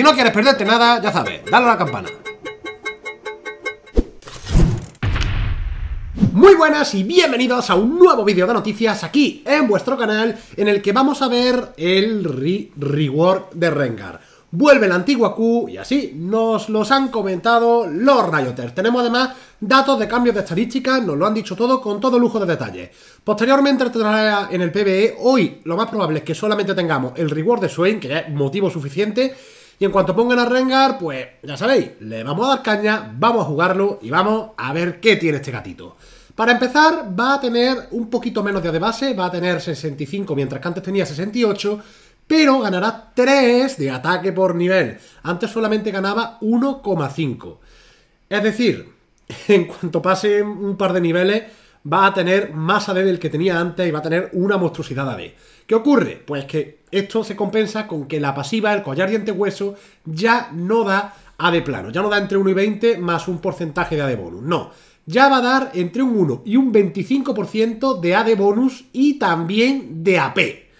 Si no quieres perderte nada, ya sabes, dale a la campana. Muy buenas y bienvenidos a un nuevo vídeo de noticias aquí en vuestro canal en el que vamos a ver el reward de Rengar. Vuelve la antigua Q y así nos los han comentado los Rioters. Tenemos además datos de cambios de estadísticas, nos lo han dicho todo con todo lujo de detalle. Posteriormente traerá en el PBE, hoy lo más probable es que solamente tengamos el reward de Swain, que es motivo suficiente, y en cuanto pongan a Rengar, pues ya sabéis, le vamos a dar caña, vamos a jugarlo y vamos a ver qué tiene este gatito. Para empezar, va a tener un poquito menos de base, va a tener 65, mientras que antes tenía 68, pero ganará 3 de ataque por nivel. Antes solamente ganaba 1,5. Es decir, en cuanto pase un par de niveles, va a tener más AD del que tenía antes y va a tener una monstruosidad AD. ¿Qué ocurre? Pues que esto se compensa con que la pasiva, el collar diente hueso, ya no da AD plano, ya no da entre 1 y 20 más un porcentaje de AD bonus, no. Ya va a dar entre un 1 y un 25% de AD bonus y también de AP.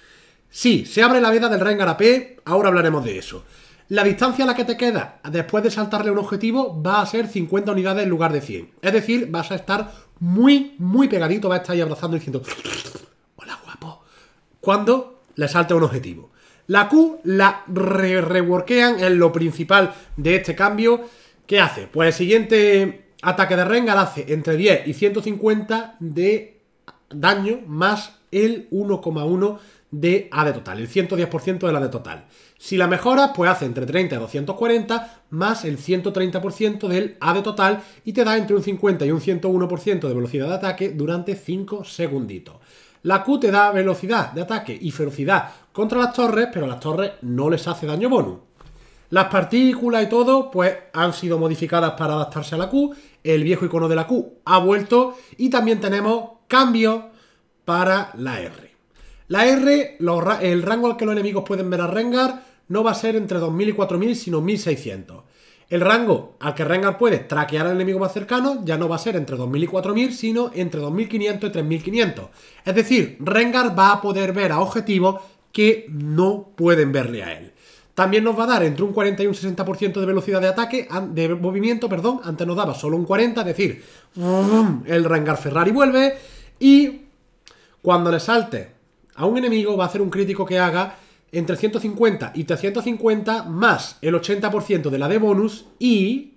Sí, se abre la veda del Rengar AP, ahora hablaremos de eso. La distancia a la que te queda después de saltarle un objetivo va a ser 50 unidades en lugar de 100. Es decir, vas a estar muy, muy pegadito, va a estar ahí abrazando diciendo, hola guapo, cuando le salta un objetivo. La Q la re reworkean en lo principal de este cambio. ¿Qué hace? Pues el siguiente ataque de Rengar hace entre 10 y 150 de daño más el 1,1 de de total, el 110% de la de total. Si la mejoras, pues hace entre 30 y 240 más el 130% del AD total y te da entre un 50 y un 101% de velocidad de ataque durante 5 segunditos. La Q te da velocidad de ataque y ferocidad contra las torres, pero las torres no les hace daño bonus. Las partículas y todo, pues han sido modificadas para adaptarse a la Q. El viejo icono de la Q ha vuelto y también tenemos cambios para la R. La R, el rango al que los enemigos pueden ver a Rengar no va a ser entre 2000 y 4000, sino 1600. El rango al que Rengar puede traquear al enemigo más cercano ya no va a ser entre 2000 y 4000, sino entre 2500 y 3500. Es decir, Rengar va a poder ver a objetivos que no pueden verle a él. También nos va a dar entre un 40 y un 60% de velocidad de ataque, de movimiento, perdón, antes nos daba solo un 40, es decir, el Rengar Ferrari vuelve y cuando le salte a un enemigo va a hacer un crítico que haga entre 150 y 350 más el 80% de la de bonus y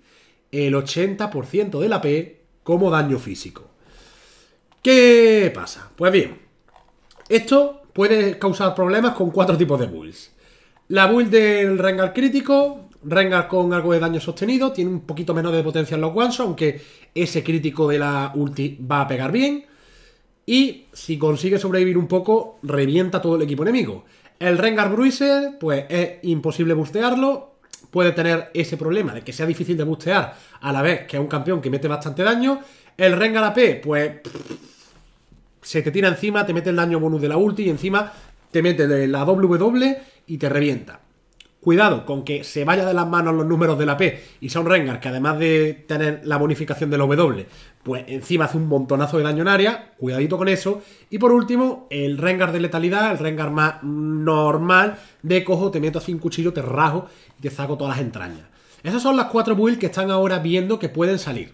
el 80% de la P como daño físico. ¿Qué pasa? Pues bien, esto puede causar problemas con cuatro tipos de bulls La build del Rengar crítico, Rengar con algo de daño sostenido, tiene un poquito menos de potencia en los guansos, aunque ese crítico de la ulti va a pegar bien. Y si consigue sobrevivir un poco, revienta todo el equipo enemigo. El Rengar Bruiser, pues es imposible bustearlo. Puede tener ese problema de que sea difícil de bustear a la vez que es un campeón que mete bastante daño. El Rengar AP, pues... se te tira encima, te mete el daño bonus de la ulti y encima te mete la W y te revienta. Cuidado con que se vaya de las manos los números de la P y sea un Rengar que además de tener la bonificación del W, pues encima hace un montonazo de daño en área. Cuidadito con eso. Y por último, el Rengar de letalidad, el Rengar más normal de cojo, te meto así un cuchillo, te rajo y te saco todas las entrañas. Esas son las cuatro builds que están ahora viendo que pueden salir.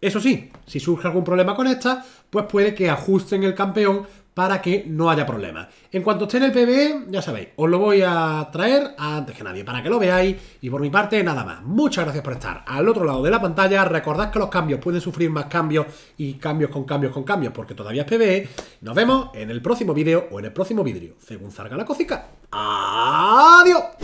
Eso sí, si surge algún problema con estas, pues puede que ajusten el campeón para que no haya problemas. En cuanto esté en el PBE, ya sabéis, os lo voy a traer antes que nadie para que lo veáis y por mi parte nada más. Muchas gracias por estar al otro lado de la pantalla. Recordad que los cambios pueden sufrir más cambios y cambios con cambios con cambios porque todavía es PBE. Nos vemos en el próximo vídeo o en el próximo vidrio, según salga la cosica. Adiós.